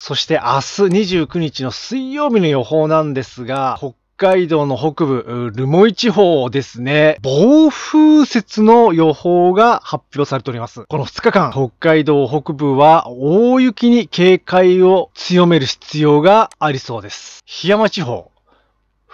そして明日29日の水曜日の予報なんですが、北海道の北部、留萌地方ですね、暴風雪の予報が発表されております。この2日間、北海道北部は大雪に警戒を強める必要がありそうです。檜山地方、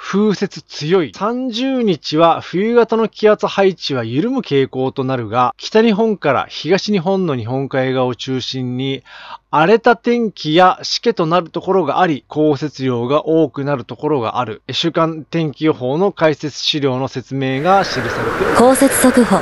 風雪強い。30日は冬型の気圧配置は緩む傾向となるが、北日本から東日本の日本海側を中心に、荒れた天気やしけとなるところがあり、降雪量が多くなるところがある。週間天気予報の解説資料の説明が記されている。降雪速報。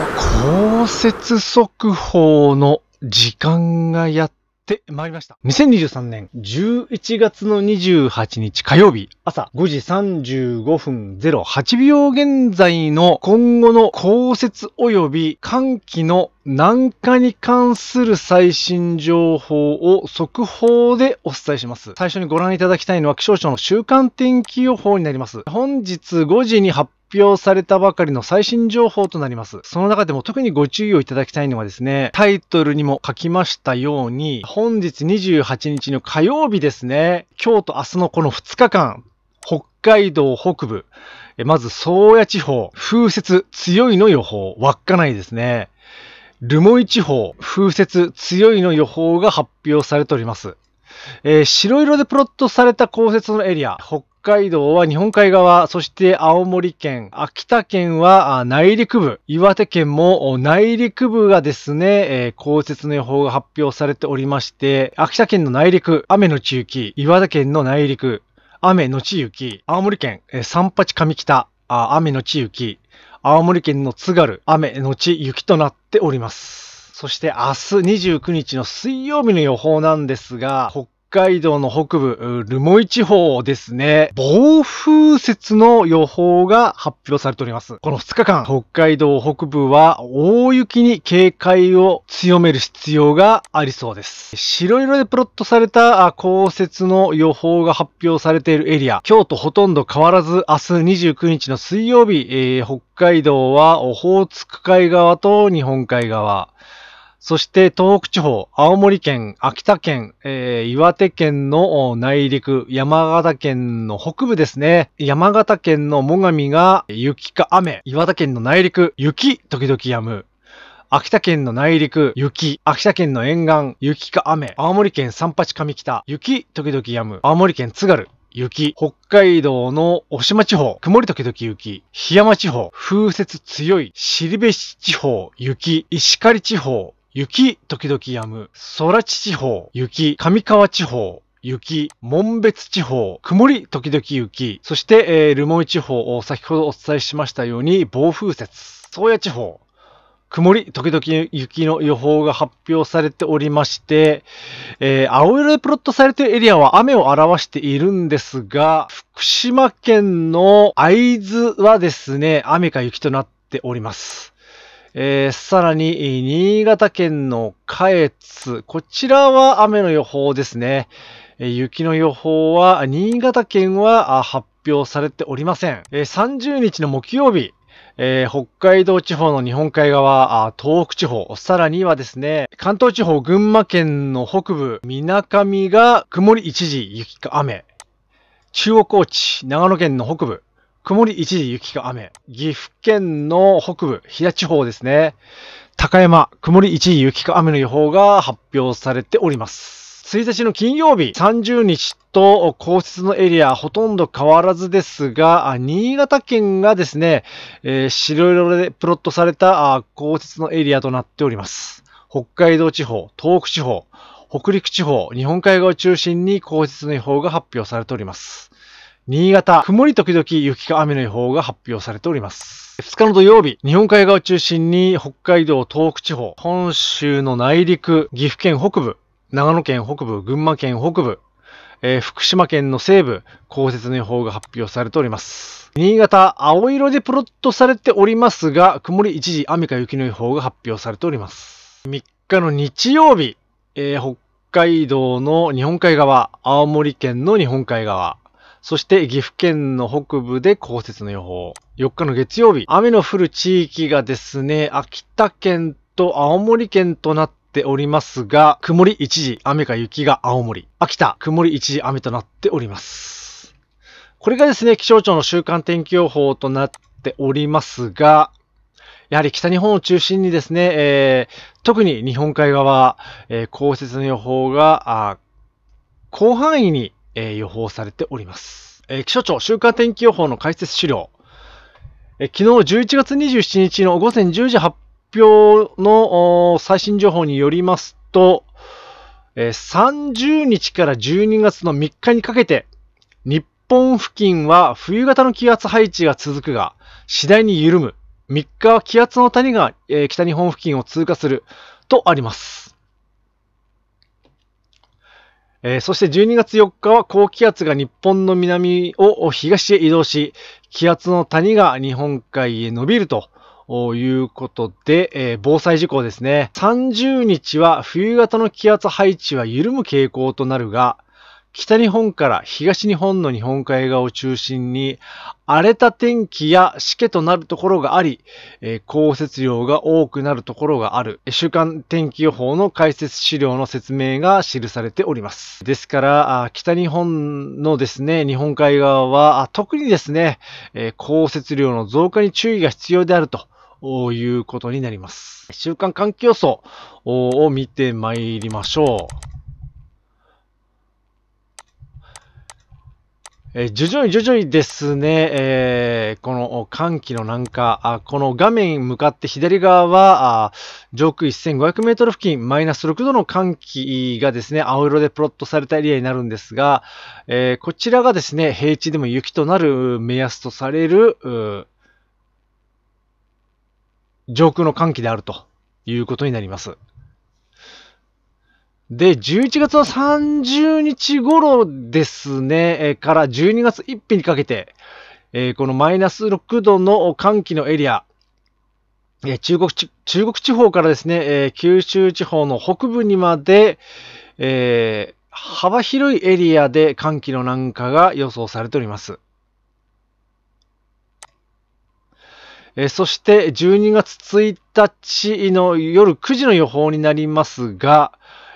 降雪速報の時間がやっってまいりました。2023年11月の28日火曜日朝5時35分08秒現在の今後の降雪及び寒気の南下に関する最新情報を速報でお伝えします。最初にご覧いただきたいのは気象庁の週間天気予報になります。本日5時に発表表されたばかりの最新情報となります。その中でも特にご注意をいただきたいのはですね、タイトルにも書きましたように、本日28日の火曜日ですね、今日と明日のこの2日間、北海道北部、まず宗谷地方、風雪強いの予報、稚内ですね。留萌地方、風雪強いの予報が発表されております。えー、白色でプロットされた降雪のエリア、北海道は日本海側、そして青森県、秋田県は内陸部、岩手県も内陸部がですね、えー、降雪の予報が発表されておりまして、秋田県の内陸、雨のち雪、岩手県の内陸、雨のち雪、青森県、えー、三八上北、雨のち雪、青森県の津軽、雨のち雪となっております。そして明日29日の水曜日の予報なんですが、北海道の北部、留萌地方ですね、暴風雪の予報が発表されております。この2日間、北海道北部は大雪に警戒を強める必要がありそうです。白色でプロットされた降雪の予報が発表されているエリア、今日とほとんど変わらず明日29日の水曜日、えー、北海道はオホーツク海側と日本海側、そして東北地方、青森県、秋田県、えー、岩手県の内陸、山形県の北部ですね。山形県の最上が雪か雨。岩手県の内陸、雪、時々止む。秋田県の内陸、雪。秋田県の沿岸、雪か雨。青森県三八上北、雪、時々止む。青森県津軽、雪。北海道の渡島地方、曇り時々雪。檜山地方、風雪強い。後志地方、雪。石狩地方、雪、時々止む。空知地方、雪、上川地方、雪、門別地方、曇り時々雪、そして、えー、留萌地方を先ほどお伝えしましたように暴風雪、宗谷地方、曇り時々雪の予報が発表されておりまして、えー、青色でプロットされているエリアは雨を表しているんですが、福島県の会津はですね、雨か雪となっております。えー、さらに、新潟県の下越、こちらは雨の予報ですね。え雪の予報は、新潟県は発表されておりません。え30日の木曜日、えー、北海道地方の日本海側あ、東北地方、さらにはですね、関東地方、群馬県の北部、みなかみが曇り一時雪か雨。中央高知、長野県の北部、曇り一時雪か雨。岐阜県の北部、飛騨地方ですね。高山、曇り一時雪か雨の予報が発表されております。1日の金曜日、30日と降雪のエリアほとんど変わらずですが、新潟県がですね、えー、白色でプロットされた降雪のエリアとなっております。北海道地方、東北地方、北陸地方、日本海側を中心に降雪の予報が発表されております。新潟、曇り時々雪か雨の予報が発表されております。2日の土曜日、日本海側を中心に北海道、東北地方、本州の内陸、岐阜県北部、長野県北部、群馬県北部、えー、福島県の西部、降雪の予報が発表されております。新潟、青色でプロットされておりますが、曇り一時雨か雪の予報が発表されております。3日の日曜日、えー、北海道の日本海側、青森県の日本海側、そして岐阜県の北部で降雪の予報。4日の月曜日、雨の降る地域がですね、秋田県と青森県となっておりますが、曇り一時雨か雪が青森。秋田、曇り一時雨となっております。これがですね、気象庁の週間天気予報となっておりますが、やはり北日本を中心にですね、えー、特に日本海側、えー、降雪の予報が、広範囲にえー、予報されております。えー、気象庁週間天気予報の解説資料、えー、昨日11月27日の午前10時発表の最新情報によりますと、え30日から12月の3日にかけて、日本付近は冬型の気圧配置が続くが、次第に緩む。3日は気圧の谷が、え北日本付近を通過するとあります。えー、そして12月4日は高気圧が日本の南を東へ移動し、気圧の谷が日本海へ伸びるということで、えー、防災事項ですね。30日は冬型の気圧配置は緩む傾向となるが、北日本から東日本の日本海側を中心に荒れた天気やしけとなるところがあり、え降雪量が多くなるところがある週間天気予報の解説資料の説明が記されております。ですから北日本のですね日本海側は特にですね、え降雪量の増加に注意が必要であるということになります。週間環境予想を見てまいりましょう。え徐々に徐々にですね、えー、この寒気の南下、あこの画面向かって左側は、あ上空1500メートル付近、マイナス6度の寒気がですね、青色でプロットされたエリアになるんですが、えー、こちらがですね、平地でも雪となる目安とされる、上空の寒気であるということになります。で、11月の30日頃ですね、えー、から12月1日にかけて、えー、このマイナス6度の寒気のエリア、えー、中国中国地方からですね、え九州地方の北部にまで、え幅広いエリアで寒気の南下が予想されております。えそして12月1日の夜9時の予報になりますが、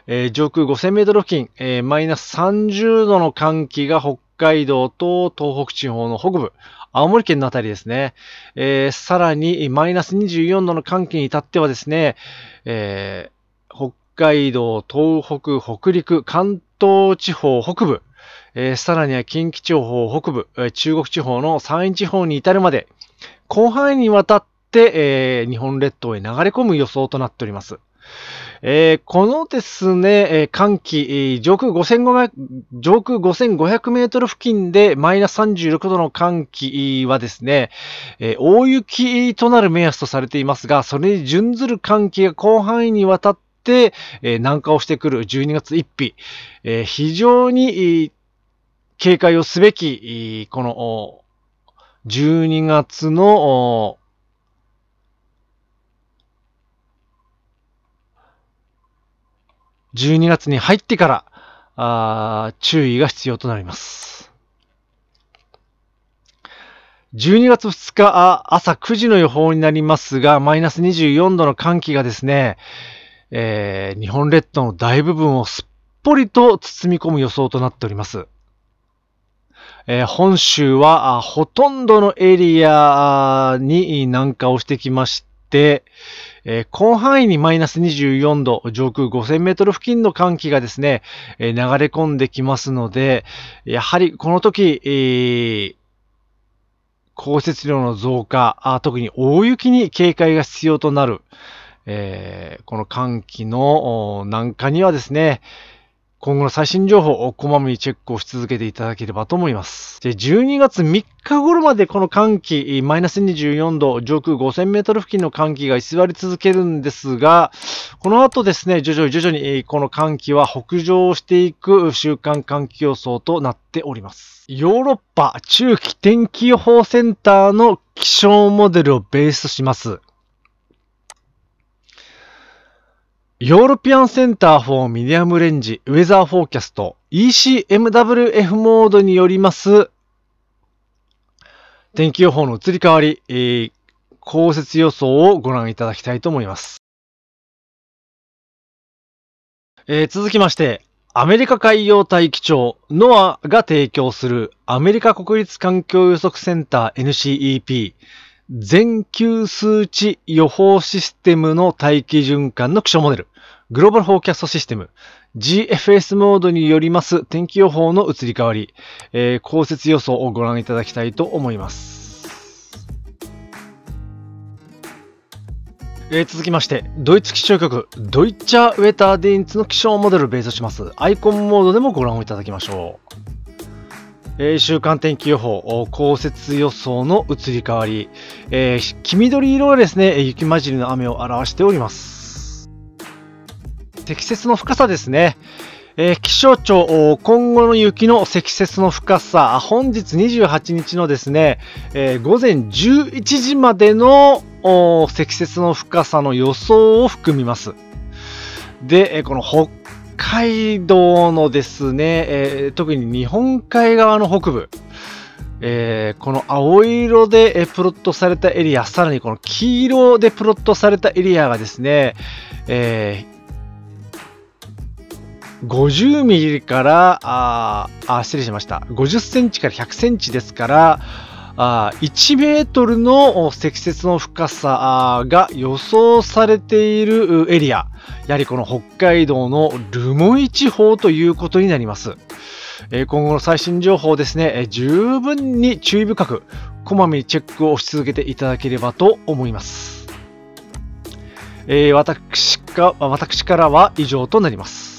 えー、上空5000メートル付近、えー、マイナス30度の寒気が北海道と東北地方の北部、青森県のあたりですね。えー、さらに、マイナス24度の寒気に至ってはですね、えー、北海道、東北、北陸、関東地方北部、えー、さらには近畿地方北部、中国地方の山陰地方に至るまで、広範囲にわたって、え日本列島へ流れ込む予想となっております。えー、このですね、え寒気、上空5500、上空5500メートル付近でマイナス36度の寒気はですね、え大雪となる目安とされていますが、それに準ずる寒気が広範囲にわたって、え南下をしてくる12月1日、え非常に警戒をすべき、この12月の12月に入ってから、あ注意が必要となります。12月2日朝9時の予報になりますが、マイナス24度の寒気がですね、えー、日本列島の大部分をすっぽりと包み込む予想となっております。えー、本州はほとんどのエリアに南下をしてきまして、えー、広範囲にマイナス24度、上空5000メートル付近の寒気がですね、えー、流れ込んできますので、やはりこの時、えー、降雪量の増加あ、特に大雪に警戒が必要となる、えー、この寒気の南下にはですね、今後の最新情報をこまめにチェックをし続けていただければと思います。で、12月3日頃までこの寒気、マイナス24度、上空5000メートル付近の寒気が居座り続けるんですが、この後ですね、徐々に徐々にこの寒気は北上していく週間寒気予想となっております。ヨーロッパ中期天気予報センターの気象モデルをベースします。ヨーロピアンセンターフォーミディアムレンジウェザーフォーキャスト ECMWF モードによります天気予報の移り変わり、えー、降雪予想をご覧いただきたいと思います。えー、続きまして、アメリカ海洋大気庁 NOAA が提供するアメリカ国立環境予測センター NCEP 全球数値予報システムの大気循環の気象モデル、グローバルフォーキャストシステム、GFS モードによります天気予報の移り変わり、えー、降雪予想をご覧いただきたいと思います。えー、続きまして、ドイツ気象局、ドイッチャーウェターディンツの気象モデルをベースします、アイコンモードでもご覧いただきましょう。えー、週間天気予報、降雪予想の移り変わり、えー、黄緑色はですね、雪混じりの雨を表しております。積雪の深さですね。えー、気象庁、今後の雪の積雪の深さ、本日28日のですね、え午前11時までの積雪の深さの予想を含みます。で、この北海道のですね、えー、特に日本海側の北部、えー、この青色で、えプロットされたエリア、さらにこの黄色でプロットされたエリアがですね、えー、50ミリから、ああ、失礼しました。50センチから100センチですから、あ1メートルの積雪の深さが予想されているエリア、やはりこの北海道の留萌地方ということになります。今後の最新情報ですね、十分に注意深く、こまめにチェックをし続けていただければと思います。えー、私か私からは以上となります。